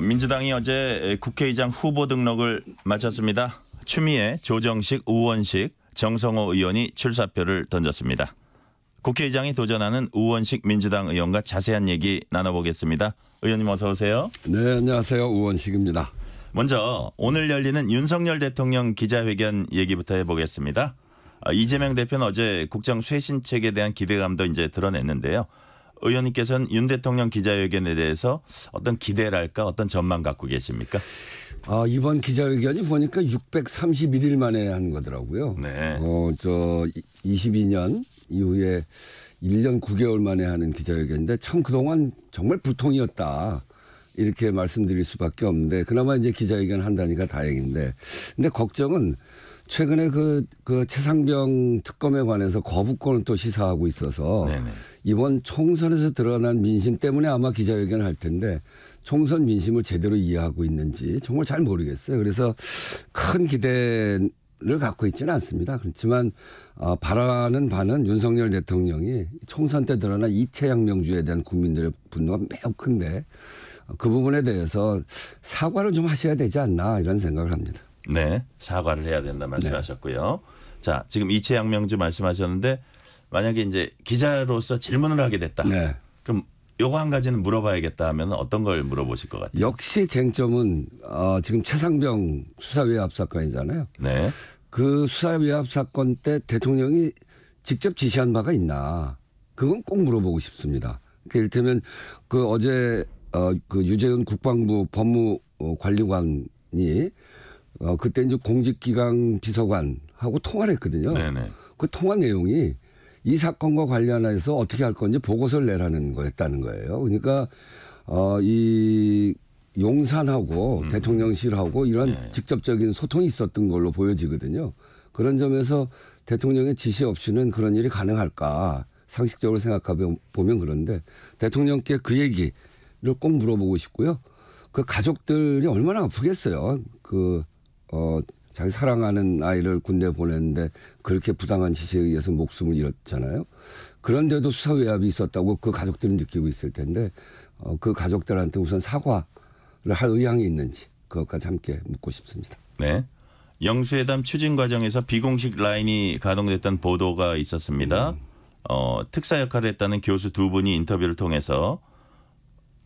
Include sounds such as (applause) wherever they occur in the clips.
민주당이 어제 국회의장 후보 등록을 마쳤습니다. 추미애, 조정식, 우원식, 정성호 의원이 출사표를 던졌습니다. 국회의장이 도전하는 우원식 민주당 의원과 자세한 얘기 나눠보겠습니다. 의원님 어서 오세요. 네, 안녕하세요. 우원식입니다. 먼저 오늘 열리는 윤석열 대통령 기자회견 얘기부터 해보겠습니다. 아, 이재명 대표는 어제 국정 쇄신책에 대한 기대감도 이제 드러냈는데요. 의원님께서는 윤 대통령 기자회견에 대해서 어떤 기대랄까 어떤 전망 갖고 계십니까? 아, 이번 기자회견이 보니까 631일 만에 한 거더라고요. 네. 어, 저 22년 이후에 1년 9개월 만에 하는 기자회견인데 참 그동안 정말 불통이었다. 이렇게 말씀드릴 수밖에 없는데 그나마 이제 기자회견 한다니까 다행인데 근데 걱정은 최근에 그, 그 최상병 특검에 관해서 거부권을 또 시사하고 있어서 네네. 이번 총선에서 드러난 민심 때문에 아마 기자회견을 할 텐데 총선 민심을 제대로 이해하고 있는지 정말 잘 모르겠어요. 그래서 큰 기대를 갖고 있지는 않습니다. 그렇지만 어, 바라는 바는 윤석열 대통령이 총선 때 드러난 이체양명주에 대한 국민들의 분노가 매우 큰데 그 부분에 대해서 사과를 좀 하셔야 되지 않나 이런 생각을 합니다. 네. 사과를 해야 된다 말씀하셨고요. 네. 자, 지금 이체 양명주 말씀하셨는데 만약에 이제 기자로서 질문을 하게 됐다. 네. 그럼 요거 한 가지는 물어봐야겠다 하면 어떤 걸 물어보실 것 같아요? 역시 쟁점은 어, 지금 최상병 수사위압 사건이잖아요. 네. 그 수사위압 사건 때 대통령이 직접 지시한 바가 있나? 그건 꼭 물어보고 싶습니다. 그러니까 이를테면 그 어제 어, 그 유재훈 국방부 법무관리관이 어, 그때 이제 공직기강 비서관하고 통화를 했거든요. 네네. 그 통화 내용이 이 사건과 관련해서 어떻게 할 건지 보고서를 내라는 거였다는 거예요. 그러니까 어, 이 용산하고 음. 대통령실하고 이런 네. 직접적인 소통이 있었던 걸로 보여지거든요. 그런 점에서 대통령의 지시 없이는 그런 일이 가능할까 상식적으로 생각하면 그런데 대통령께 그 얘기를 꼭 물어보고 싶고요. 그 가족들이 얼마나 아프겠어요. 그 어, 자기 사랑하는 아이를 군대 보냈는데 그렇게 부당한 지시에 의해서 목숨을 잃었잖아요. 그런데도 수사 외압이 있었다고 그 가족들은 느끼고 있을 텐데 어, 그 가족들한테 우선 사과를 할 의향이 있는지 그것까지 함께 묻고 싶습니다. 네. 영수회담 추진 과정에서 비공식 라인이 가동됐던 보도가 있었습니다. 음. 어, 특사 역할을 했다는 교수 두 분이 인터뷰를 통해서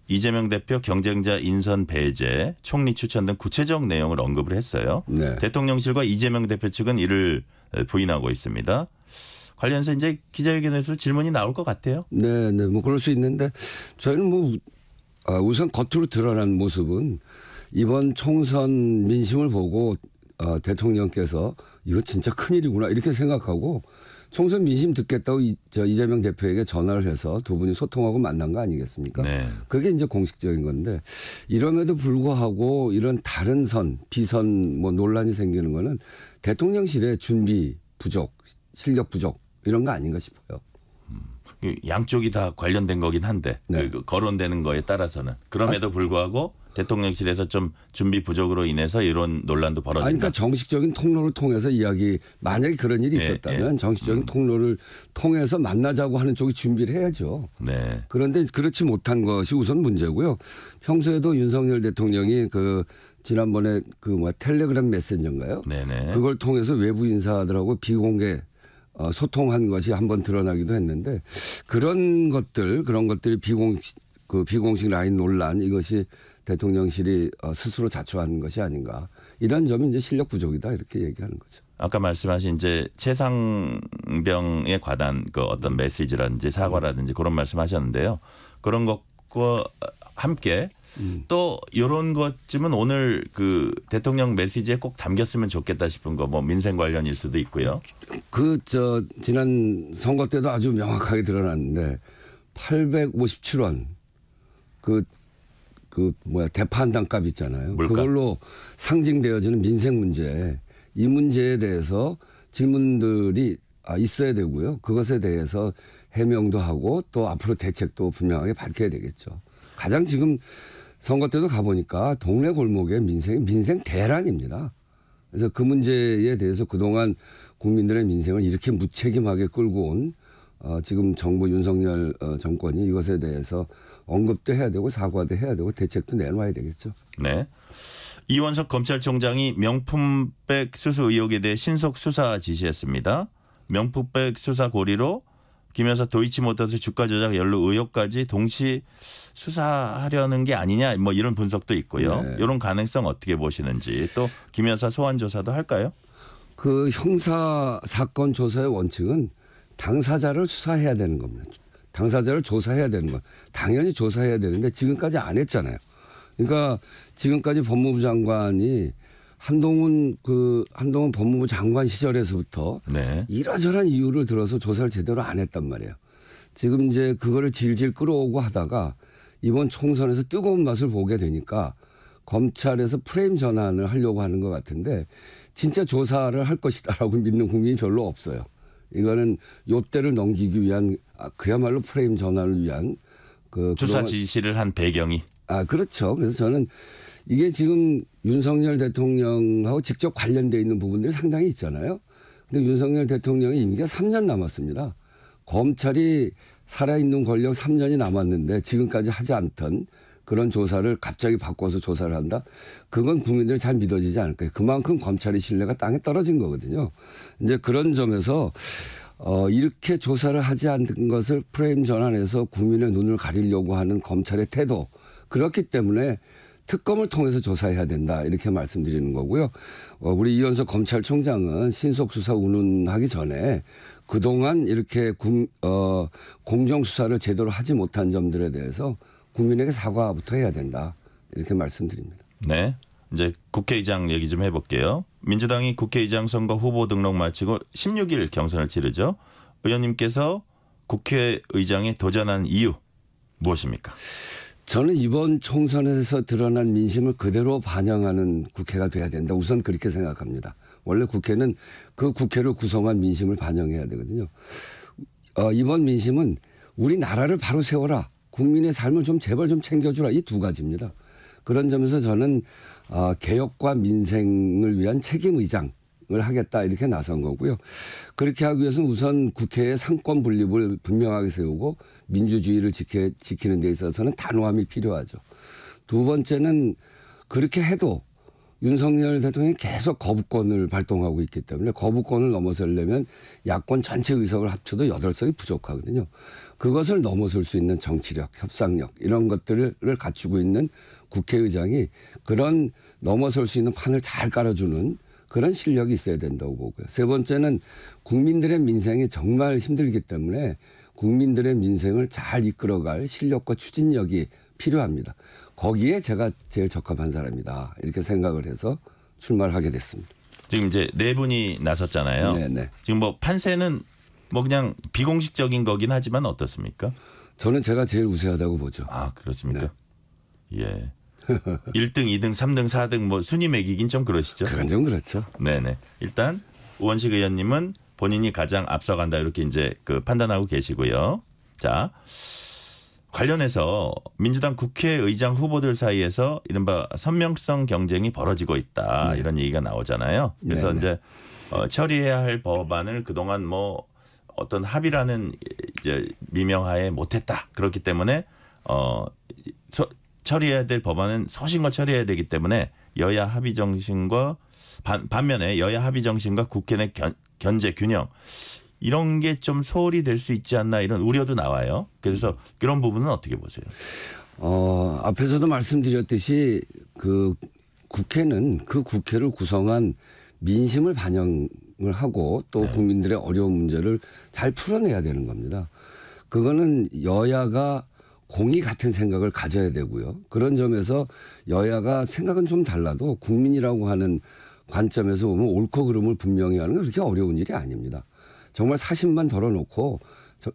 이재명 대표 경쟁자 인선 배제, 총리 추천 등 구체적 내용을 언급을 했어요. 네. 대통령실과 이재명 대표 측은 이를 부인하고 있습니다. 관련해서 이제 기자회견에서 질문이 나올 것 같아요. 네, 네, 뭐 그럴 수 있는데 저희는 뭐 아, 우선 겉으로 드러난 모습은 이번 총선 민심을 보고 어, 대통령께서 이거 진짜 큰일이구나 이렇게 생각하고 총선 민심 듣겠다고 이, 저 이재명 대표에게 전화를 해서 두 분이 소통하고 만난 거 아니겠습니까? 네. 그게 이제 공식적인 건데 이럼에도 불구하고 이런 다른 선 비선 뭐 논란이 생기는 거는 대통령실의 준비 부족, 실력 부족 이런 거 아닌가 싶어요. 음. 그 양쪽이 다 관련된 거긴 한데 그 네. 그 거론되는 거에 따라서는 그럼에도 아, 불구하고 대통령실에서 좀 준비 부족으로 인해서 이런 논란도 벌어진다. 아니, 그러니까 정식적인 통로를 통해서 이야기 만약에 그런 일이 예, 있었다면 예. 정식적인 음. 통로를 통해서 만나자고 하는 쪽이 준비를 해야죠. 네. 그런데 그렇지 못한 것이 우선 문제고요. 평소에도 윤석열 대통령이 그 지난번에 그 뭐 텔레그램 메신저인가요? 네네. 네. 그걸 통해서 외부 인사들하고 비공개 어, 소통한 것이 한번 드러나기도 했는데 그런 것들 그런 것들이 비공 식그 비공식 라인 논란 이것이 대통령실이 어, 스스로 자초한 것이 아닌가. 이런 점이 이제 실력 부족이다 이렇게 얘기하는 거죠. 아까 말씀하신 이제 최상병에 관한 그 어떤 메시지라든지 사과라든지 그런 말씀하셨는데요. 그런 것과 함께 음. 또 이런 것쯤은 오늘 그 대통령 메시지에 꼭 담겼으면 좋겠다 싶은 거 뭐 민생 관련일 수도 있고요. 그 저 지난 선거 때도 아주 명확하게 드러났는데 857원 그그 뭐야 대파 한 단값 있잖아요. 물가? 그걸로 상징되어지는 민생 문제 이 문제에 대해서 질문들이 아, 있어야 되고요. 그것에 대해서 해명도 하고 또 앞으로 대책도 분명하게 밝혀야 되겠죠. 가장 지금 선거 때도 가보니까 동네 골목에 민생 민생 대란입니다. 그래서 그 문제에 대해서 그동안 국민들의 민생을 이렇게 무책임하게 끌고 온 어, 지금 정부 윤석열 어, 정권이 이것에 대해서 언급도 해야 되고 사과도 해야 되고 대책도 내놔야 되겠죠. 네. 이원석 검찰총장이 명품백 수수 의혹에 대해 신속 수사 지시했습니다. 명품백 수사 고리로 김여사 도이치모터스 주가 조작 연루 의혹까지 동시 수사하려는 게 아니냐 뭐 이런 분석도 있고요. 네. 이런 가능성 어떻게 보시는지 또 김여사 소환 조사도 할까요? 그 형사 사건 조사의 원칙은 당사자를 수사해야 되는 겁니다. 당사자를 조사해야 되는 거. 당연히 조사해야 되는데 지금까지 안 했잖아요. 그러니까 지금까지 법무부 장관이 한동훈 그 한동훈 법무부 장관 시절에서부터 네. 이러저런 이유를 들어서 조사를 제대로 안 했단 말이에요. 지금 이제 그거를 질질 끌어오고 하다가 이번 총선에서 뜨거운 맛을 보게 되니까 검찰에서 프레임 전환을 하려고 하는 것 같은데 진짜 조사를 할 것이다라고 (laughs) 믿는 국민이 별로 없어요. 이거는 요때를 넘기기 위한 아, 그야말로 프레임 전환을 위한 그 주사 지시를 한 배경이 아 그렇죠. 그래서 저는 이게 지금 윤석열 대통령하고 직접 관련돼 있는 부분들이 상당히 있잖아요. 근데 윤석열 대통령의 임기가 3년 남았습니다. 검찰이 살아있는 권력 3년이 남았는데 지금까지 하지 않던 그런 조사를 갑자기 바꿔서 조사를 한다? 그건 국민들이 잘 믿어지지 않을 거예요. 그만큼 검찰의 신뢰가 땅에 떨어진 거거든요. 이제 그런 점에서 어, 이렇게 조사를 하지 않은 것을 프레임 전환해서 국민의 눈을 가리려고 하는 검찰의 태도. 그렇기 때문에 특검을 통해서 조사해야 된다. 이렇게 말씀드리는 거고요. 어, 우리 이현석 검찰총장은 신속수사 운운하기 전에 그동안 이렇게 공, 어, 공정수사를 제대로 하지 못한 점들에 대해서 국민에게 사과부터 해야 된다 이렇게 말씀드립니다. 네. 이제 국회의장 얘기 좀 해볼게요. 민주당이 국회의장 선거 후보 등록 마치고 16일 경선을 치르죠. 의원님께서 국회의장에 도전한 이유 무엇입니까? 저는 이번 총선에서 드러난 민심을 그대로 반영하는 국회가 돼야 된다. 우선 그렇게 생각합니다. 원래 국회는 그 국회를 구성한 민심을 반영해야 되거든요. 어, 이번 민심은 우리 나라를 바로 세워라. 국민의 삶을 좀 제발 좀 챙겨주라 이 두 가지입니다. 그런 점에서 저는 어, 개혁과 민생을 위한 책임 의장 을 하겠다 이렇게 나선 거고요. 그렇게 하기 위해서는 우선 국회의 상권 분립을 분명하게 세우고 민주주의를 지켜, 지키는 데 있어서는 단호함이 필요하죠. 두 번째는 그렇게 해도 윤석열 대통령이 계속 거부권을 발동하고 있기 때문에 거부권을 넘어서려면 야권 전체 의석을 합쳐도 여덟 석이 부족하거든요. 그것을 넘어설 수 있는 정치력, 협상력 이런 것들을 갖추고 있는 국회의장이 그런 넘어설 수 있는 판을 잘 깔아주는 그런 실력이 있어야 된다고 보고요. 세 번째는 국민들의 민생이 정말 힘들기 때문에 국민들의 민생을 잘 이끌어갈 실력과 추진력이 필요합니다. 거기에 제가 제일 적합한 사람이다 이렇게 생각을 해서 출마를 하게 됐습니다. 지금 이제 네 분이 나섰잖아요. 네네. 네. 지금 뭐 판세는 뭐 그냥 비공식적인 거긴 하지만 어떻습니까? 저는 제가 제일 우세하다고 보죠. 아 그렇습니까? 네. 예. 1등, 2등, 3등, 4등 뭐 순위 매기긴 좀 그러시죠. 그건 좀 그렇죠. 네네. 일단 우원식 의원님은 본인이 가장 앞서간다 이렇게 이제 그 판단하고 계시고요. 자 관련해서 민주당 국회의장 후보들 사이에서 이른바 선명성 경쟁이 벌어지고 있다 네. 이런 얘기가 나오잖아요. 그래서 네네. 이제 어, 처리해야 할 법안을 그동안 뭐 어떤 합의라는 이제 미명하에 못했다. 그렇기 때문에 어 서, 처리해야 될 법안은 소신과 처리해야 되기 때문에 여야 합의 정신과 반, 반면에 여야 합의 정신과 국회 내 견, 견제 균형 이런 게 좀 소홀히 될 수 있지 않나 이런 우려도 나와요. 그래서 그런 부분은 어떻게 보세요? 어, 앞에서도 말씀드렸듯이 그 국회는 그 국회를 구성한 민심을 반영을 하고 또 네. 국민들의 어려운 문제를 잘 풀어내야 되는 겁니다. 그거는 여야가 공이 같은 생각을 가져야 되고요. 그런 점에서 여야가 생각은 좀 달라도 국민이라고 하는 관점에서 보면 옳고 그름을 분명히 하는 게 그렇게 어려운 일이 아닙니다. 정말 사심만 덜어놓고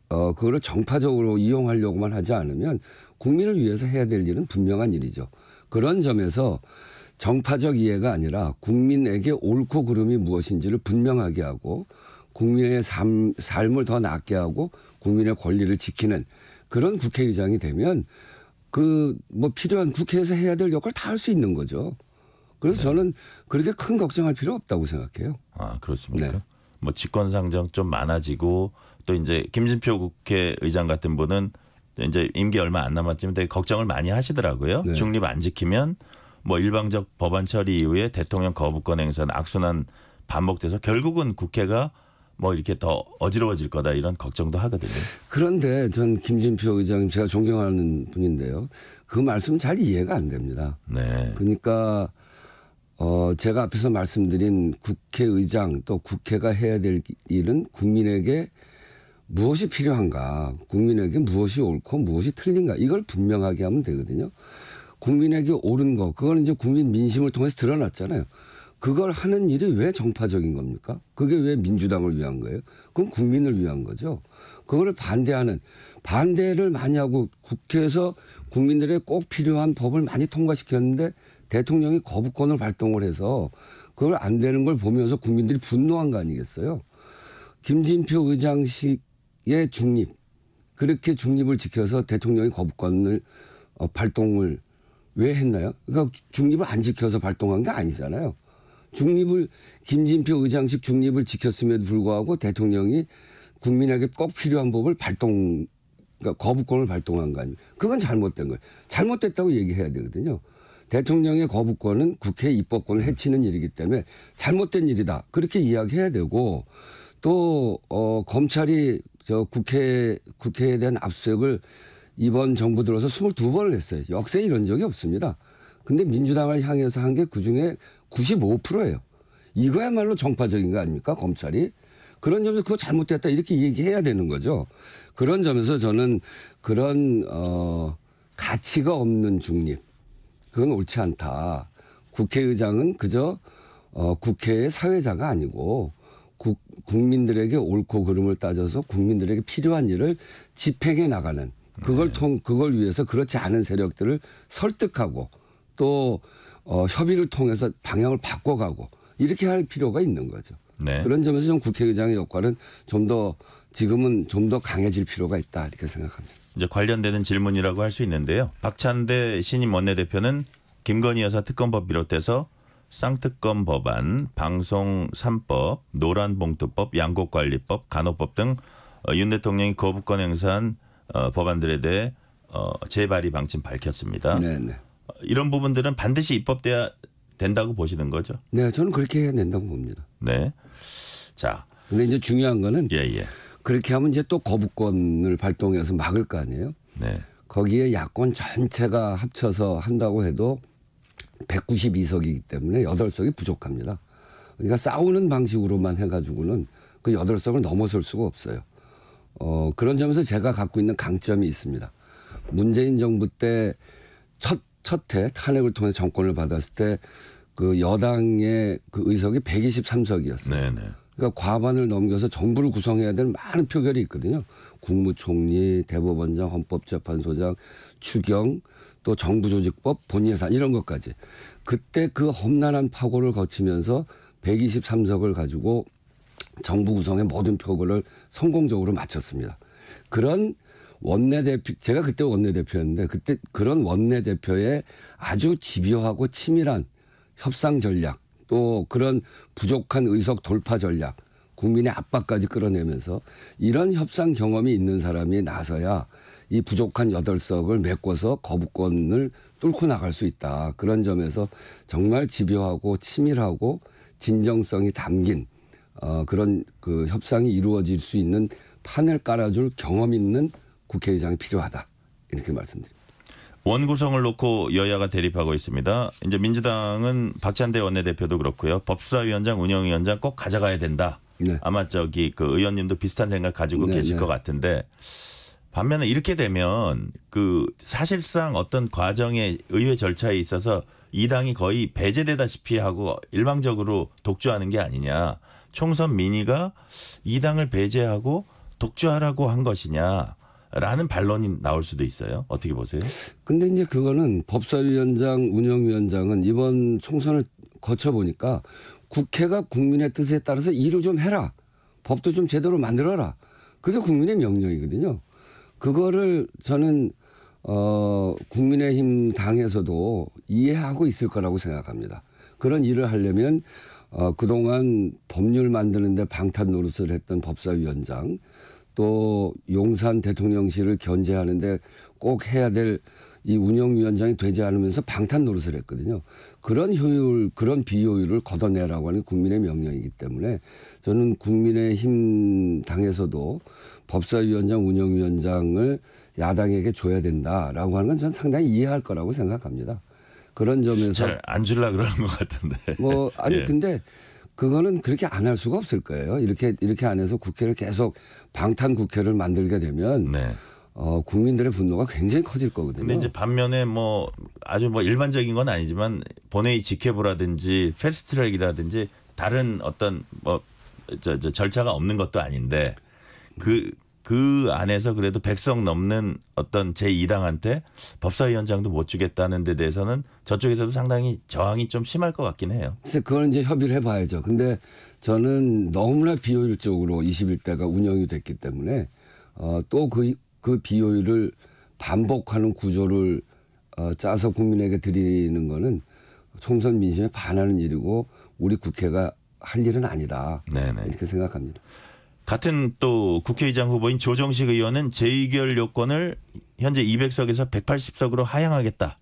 어, 그거를 정파적으로 이용하려고만 하지 않으면 국민을 위해서 해야 될 일은 분명한 일이죠. 그런 점에서 정파적 이해가 아니라 국민에게 옳고 그름이 무엇인지를 분명하게 하고 국민의 삶, 삶을 더 낫게 하고 국민의 권리를 지키는 그런 국회의장이 되면 그 뭐 필요한 국회에서 해야 될 역할 다할 수 있는 거죠. 그래서 네. 저는 그렇게 큰 걱정할 필요 없다고 생각해요. 아 그렇습니까? 네. 뭐 직권 상정 좀 많아지고 또 이제 김진표 국회의장 같은 분은 이제 임기 얼마 안 남았지만 되게 걱정을 많이 하시더라고요. 네. 중립 안 지키면 뭐 일방적 법안 처리 이후에 대통령 거부권 행사는 악순환 반복돼서 결국은 국회가 뭐 이렇게 더 어지러워질 거다 이런 걱정도 하거든요. 그런데 전 김진표 의장님 제가 존경하는 분인데요. 그 말씀 잘 이해가 안 됩니다. 네. 그러니까 어 제가 앞에서 말씀드린 국회의장 또 국회가 해야 될 일은 국민에게 무엇이 필요한가, 국민에게 무엇이 옳고 무엇이 틀린가 이걸 분명하게 하면 되거든요. 국민에게 옳은 거 그거는 이제 국민 민심을 통해서 드러났잖아요. 그걸 하는 일이 왜 정파적인 겁니까? 그게 왜 민주당을 위한 거예요? 그건 국민을 위한 거죠. 그거를 반대하는 반대를 많이 하고 국회에서 국민들의 꼭 필요한 법을 많이 통과시켰는데 대통령이 거부권을 발동을 해서 그걸 안 되는 걸 보면서 국민들이 분노한 거 아니겠어요? 김진표 의장식의 중립 그렇게 중립을 지켜서 대통령이 거부권을 어, 발동을 왜 했나요? 그러니까 중립을 안 지켜서 발동한 게 아니잖아요. 중립을 김진표 의장식 중립을 지켰음에도 불구하고 대통령이 국민에게 꼭 필요한 법을 발동 그러니까 거부권을 발동한 거 아니에요. 그건 잘못된 거예요. 잘못됐다고 얘기해야 되거든요. 대통령의 거부권은 국회 입법권을 해치는 일이기 때문에 잘못된 일이다. 그렇게 이야기해야 되고 또 어, 검찰이 저 국회 국회에 대한 압수색을 이번 정부 들어서 22번을 했어요. 역세 이런 적이 없습니다. 근데 민주당을 향해서 한 게 그중에 95%예요. 이거야말로 정파적인 거 아닙니까? 검찰이. 그런 점에서 그거 잘못됐다 이렇게 얘기해야 되는 거죠. 그런 점에서 저는 그런 어 가치가 없는 중립 그건 옳지 않다. 국회의장은 그저 어 국회의 사회자가 아니고 국, 국민들에게 옳고 그름을 따져서 국민들에게 필요한 일을 집행해 나가는 그걸 통 그걸 위해서 그렇지 않은 세력들을 설득하고 또 어, 협의를 통해서 방향을 바꿔가고 이렇게 할 필요가 있는 거죠. 네. 그런 점에서 좀 국회의장의 역할은 좀 더 지금은 좀 더 강해질 필요가 있다 이렇게 생각합니다. 이제 관련되는 질문이라고 할 수 있는데요. 박찬대 신임 원내대표는 김건희 여사 특검법 비롯해서 쌍특검 법안, 방송 3법, 노란봉투법, 양곡관리법, 간호법 등 윤 대통령이 거부권 행사한 어, 법안들에 대해 어, 재발의 방침 밝혔습니다. 네네. 네. 어, 이런 부분들은 반드시 입법돼야 된다고 보시는 거죠? 네, 저는 그렇게 해야 된다고 봅니다. 네. 자. 근데 이제 중요한 거는 예, 예. 그렇게 하면 이제 또 거부권을 발동해서 막을 거 아니에요? 네. 거기에 야권 전체가 합쳐서 한다고 해도 192석이기 때문에 8석이 부족합니다. 그러니까 싸우는 방식으로만 해가지고는 그 8석을 넘어설 수가 없어요. 어, 그런 점에서 제가 갖고 있는 강점이 있습니다. 문재인 정부 때 첫, 첫해 탄핵을 통해 정권을 받았을 때 그 여당의 그 의석이 123석이었어요. 네네. 그러니까 과반을 넘겨서 정부를 구성해야 되는 많은 표결이 있거든요. 국무총리, 대법원장, 헌법재판소장, 추경, 또 정부조직법, 본예산 이런 것까지. 그때 그 험난한 파고를 거치면서 123석을 가지고 정부 구성의 모든 표고를 성공적으로 마쳤습니다. 그런 원내대표 제가 그때 원내대표였는데 그때 그런 원내대표의 아주 집요하고 치밀한 협상 전략 또 그런 부족한 의석 돌파 전략 국민의 압박까지 끌어내면서 이런 협상 경험이 있는 사람이 나서야 이 부족한 여덟 석을 메꿔서 거부권을 뚫고 나갈 수 있다. 그런 점에서 정말 집요하고 치밀하고 진정성이 담긴 어, 그런 그 협상이 이루어질 수 있는 판을 깔아줄 경험 있는 국회의장이 필요하다 이렇게 말씀드립니다. 원구성을 놓고 여야가 대립하고 있습니다. 이제 민주당은 박찬대 원내대표도 그렇고요. 법사위원장, 운영위원장 꼭 가져가야 된다. 네. 아마 저기 그 의원님도 비슷한 생각 가지고 네, 계실 네. 것 같은데 반면에 이렇게 되면 그 사실상 어떤 과정의 의회 절차에 있어서 이 당이 거의 배제되다시피 하고 일방적으로 독주하는 게 아니냐. 총선 민의가 이당을 배제하고 독주하라고 한 것이냐. 라는 반론이 나올 수도 있어요. 어떻게 보세요? 근데 이제 그거는 법사위원장, 운영위원장은 이번 총선을 거쳐보니까 국회가 국민의 뜻에 따라서 일을 좀 해라. 법도 좀 제대로 만들어라. 그게 국민의 명령이거든요. 그거를 저는 어 국민의힘 당에서도 이해하고 있을 거라고 생각합니다. 그런 일을 하려면 어, 그동안 법률 만드는데 방탄 노릇을 했던 법사위원장 또 용산 대통령실을 견제하는데 꼭 해야 될 이 운영위원장이 되지 않으면서 방탄 노릇을 했거든요. 그런 효율, 그런 비효율을 걷어내라고 하는 국민의 명령이기 때문에 저는 국민의힘 당에서도 법사위원장, 운영위원장을 야당에게 줘야 된다라고 하는 건 저는 상당히 이해할 거라고 생각합니다. 그런 점에서 잘안 줄라 그러는 것 같은데. 뭐 아니 (laughs) 예. 근데 그거는 그렇게 안 할 수가 없을 거예요. 이렇게 이렇게 안 해서 국회를 계속 방탄 국회를 만들게 되면 네. 어, 국민들의 분노가 굉장히 커질 거거든요. 근데 이제 반면에 뭐 아주 뭐 일반적인 건 아니지만 본회의 직회부라든지 패스트트랙이라든지 다른 어떤 뭐 저, 저 절차가 없는 것도 아닌데 그그 안에서 그래도 백성 넘는 어떤 제2당한테 법사위원장도 못 주겠다는 데 대해서는 저쪽에서도 상당히 저항이 좀 심할 것 같긴 해요. 그건 이제 협의를 해봐야죠. 근데 저는 너무나 비효율적으로 21대가 운영이 됐기 때문에 어, 또그 그 비효율을 반복하는 구조를 어, 짜서 국민에게 드리는 거는 총선 민심에 반하는 일이고 우리 국회가 할 일은 아니다. 네네. 이렇게 생각합니다. 같은 또 국회의장 후보인 조정식 의원은 재의결 요건을 현재 200석에서 180석으로 하향하겠다.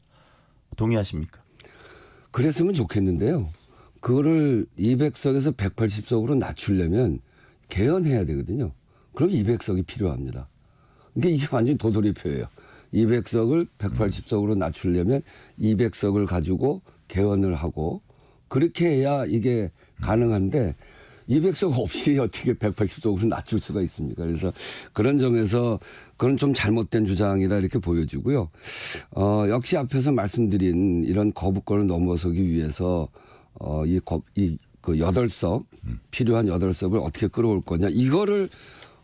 동의하십니까? 그랬으면 좋겠는데요. 그거를 200석에서 180석으로 낮추려면 개헌해야 되거든요. 그럼 200석이 필요합니다. 근데 이게 완전히 도돌이표예요. 200석을 180석으로 낮추려면 200석을 가지고 개헌을 하고 그렇게 해야 이게 가능한데 200석 없이 (laughs) 어떻게 180석으로 낮출 수가 있습니까? 그래서 그런 점에서 그런 좀 잘못된 주장이다 이렇게 보여지고요. 어, 역시 앞에서 말씀드린 이런 거부권을 넘어서기 위해서 어, 이, 거, 이, 그 여덟 석 음. 필요한 여덟 석을 어떻게 끌어올 거냐 이거를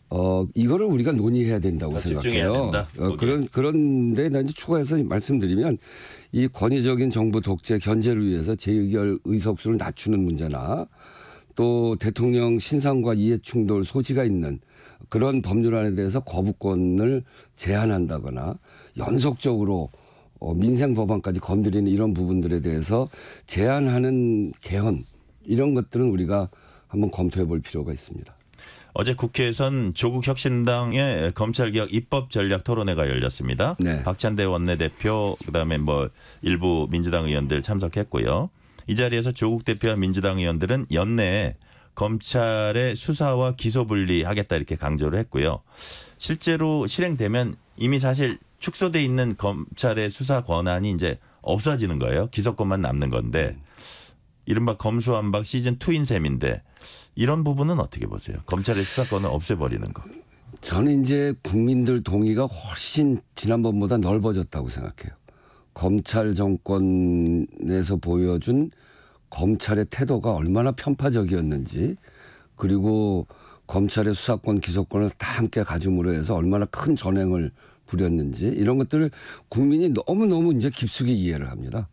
어 이거를 우리가 논의해야 된다고 아, 생각해요. 된다. 어, 그런 그런데 나 이제 추가해서 말씀드리면 이 권위적인 정부 독재 견제를 위해서 재의결 의석수를 낮추는 문제나 또 대통령 신상과 이해충돌 소지가 있는 그런 법률안에 대해서 거부권을 제한한다거나 연속적으로 어, 민생 법안까지 건드리는 이런 부분들에 대해서 제한하는 개헌 이런 것들은 우리가 한번 검토해 볼 필요가 있습니다. 어제 국회에선 조국 혁신당의 검찰개혁 입법 전략 토론회가 열렸습니다. 네. 박찬대 원내대표 그다음에 뭐 일부 민주당 의원들 참석했고요. 이 자리에서 조국 대표와 민주당 의원들은 연내에 검찰의 수사와 기소 분리하겠다 이렇게 강조를 했고요. 실제로 실행되면 이미 사실 축소돼 있는 검찰의 수사 권한이 이제 없어지는 거예요. 기소권만 남는 건데 이른바 검수완박 시즌 투인 셈인데 이런 부분은 어떻게 보세요? 검찰의 수사권을 없애버리는 거. 저는 이제 국민들 동의가 훨씬 지난번보다 넓어졌다고 생각해요. 검찰 정권에서 보여준 검찰의 태도가 얼마나 편파적이었는지 그리고 검찰의 수사권 기소권을 다 함께 가짐으로 해서 얼마나 큰 전횡을 부렸는지 이런 것들을 국민이 너무너무 이제 깊숙이 이해를 합니다.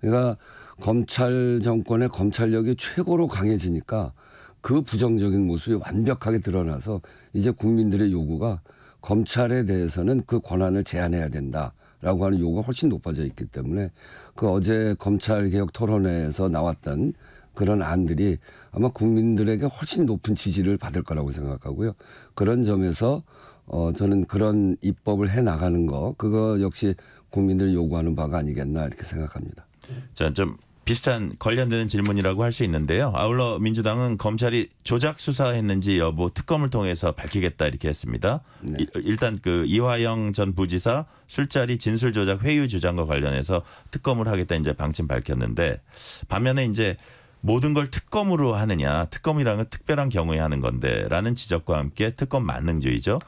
그러니까 검찰 정권의 검찰력이 최고로 강해지니까 그 부정적인 모습이 완벽하게 드러나서 이제 국민들의 요구가 검찰에 대해서는 그 권한을 제한해야 된다. 라고 하는 요구가 훨씬 높아져 있기 때문에 그 어제 검찰개혁 토론회에서 나왔던 그런 안들이 아마 국민들에게 훨씬 높은 지지를 받을 거라고 생각하고요. 그런 점에서 어, 저는 그런 입법을 해 나가는 거, 그거 역시 국민들 요구하는 바가 아니겠나 이렇게 생각합니다. 자, 좀 비슷한 관련되는 질문이라고 할 수 있는데요. 아울러 민주당은 검찰이 조작 수사했는지 여부 특검을 통해서 밝히겠다 이렇게 했습니다. 네. 일단 그 이화영 전 부지사 술자리 진술 조작 회유 주장과 관련해서 특검을 하겠다 이제 방침 밝혔는데 반면에 이제 모든 걸 특검으로 하느냐 특검이랑은 특별한 경우에 하는 건데라는 지적과 함께 특검 만능주의죠.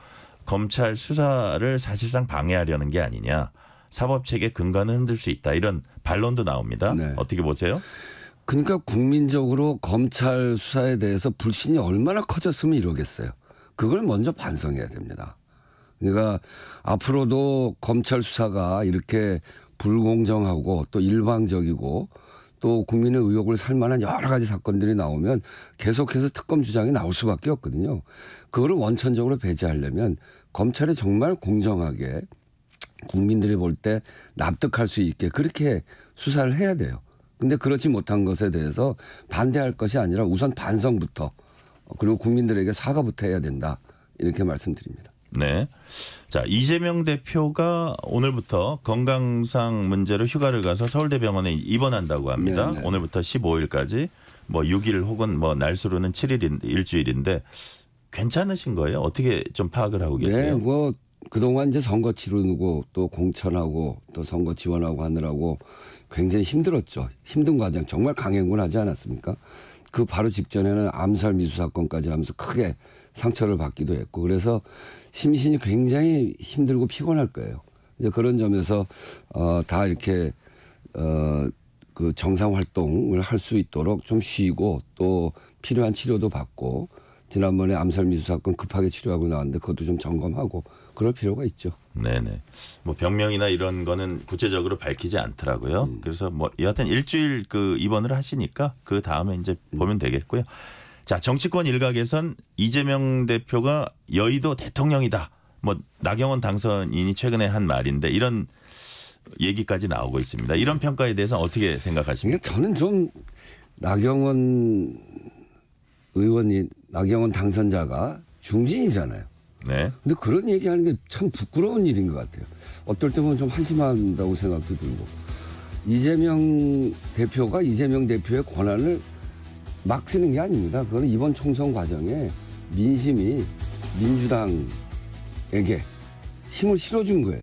검찰 수사를 사실상 방해하려는 게 아니냐. 사법 체계 근간을 흔들 수 있다 이런 반론도 나옵니다. 네. 어떻게 보세요? 그러니까 국민적으로 검찰 수사에 대해서 불신이 얼마나 커졌으면 이러겠어요. 그걸 먼저 반성해야 됩니다. 그러니까 앞으로도 검찰 수사가 이렇게 불공정하고 또 일방적이고 또 국민의 의혹을 살 만한 여러 가지 사건들이 나오면 계속해서 특검 주장이 나올 수밖에 없거든요. 그거를 원천적으로 배제하려면 검찰이 정말 공정하게 국민들이 볼 때 납득할 수 있게 그렇게 수사를 해야 돼요. 근데 그렇지 못한 것에 대해서 반대할 것이 아니라 우선 반성부터 그리고 국민들에게 사과부터 해야 된다. 이렇게 말씀드립니다. 네. 자, 이재명 대표가 오늘부터 건강상 문제로 휴가를 가서 서울대병원에 입원한다고 합니다. 네네. 네. 오늘부터 15일까지 뭐 6일 혹은 뭐 날수로는 7일 일주일인데 괜찮으신 거예요? 어떻게 좀 파악을 하고 계세요? 네, 뭐 그동안 이제 선거 치르고 또 공천하고 또 선거 지원하고 하느라고 굉장히 힘들었죠. 힘든 과정 정말 강행군하지 않았습니까? 그 바로 직전에는 암살 미수 사건까지 하면서 크게 상처를 받기도 했고 그래서 심신이 굉장히 힘들고 피곤할 거예요. 이제 그런 점에서 어다 이렇게 어그 정상 활동을 할 수 있도록 좀 쉬고 또 필요한 치료도 받고 지난번에 암살 미수 사건 급하게 치료하고 나왔는데 그것도 좀 점검하고 그럴 필요가 있죠. 네네. 뭐 병명이나 이런 거는 구체적으로 밝히지 않더라고요. 음. 그래서 뭐 여하튼 일주일 그 입원을 하시니까 그 다음에 이제 음. 보면 되겠고요. 자 정치권 일각에선 이재명 대표가 여의도 대통령이다. 뭐 나경원 당선인이 최근에 한 말인데 이런 얘기까지 나오고 있습니다. 이런 평가에 대해서 어떻게 생각하십니까? 저는 좀 나경원 의원이 나경원 당선자가 중진이잖아요. 네. 근데 그런 얘기하는 게 참 부끄러운 일인 것 같아요. 어떨 때 보면 좀 한심한다고 생각도 들고 이재명 대표가 이재명 대표의 권한을 막 쓰는 게 아닙니다. 그거는 이번 총선 과정에 민심이 민주당에게 힘을 실어준 거예요.